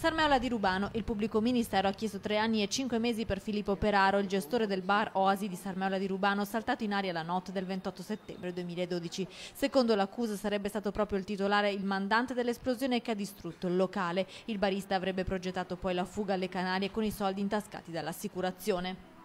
Sarmeola di Rubano, il pubblico ministero ha chiesto tre anni e cinque mesi per Filippo Peraro, il gestore del bar Oasi di Sarmeola di Rubano, saltato in aria la notte del 28 settembre 2012. Secondo l'accusa sarebbe stato proprio il titolare il mandante dell'esplosione che ha distrutto il locale. Il barista avrebbe progettato poi la fuga alle Canarie con i soldi intascati dall'assicurazione.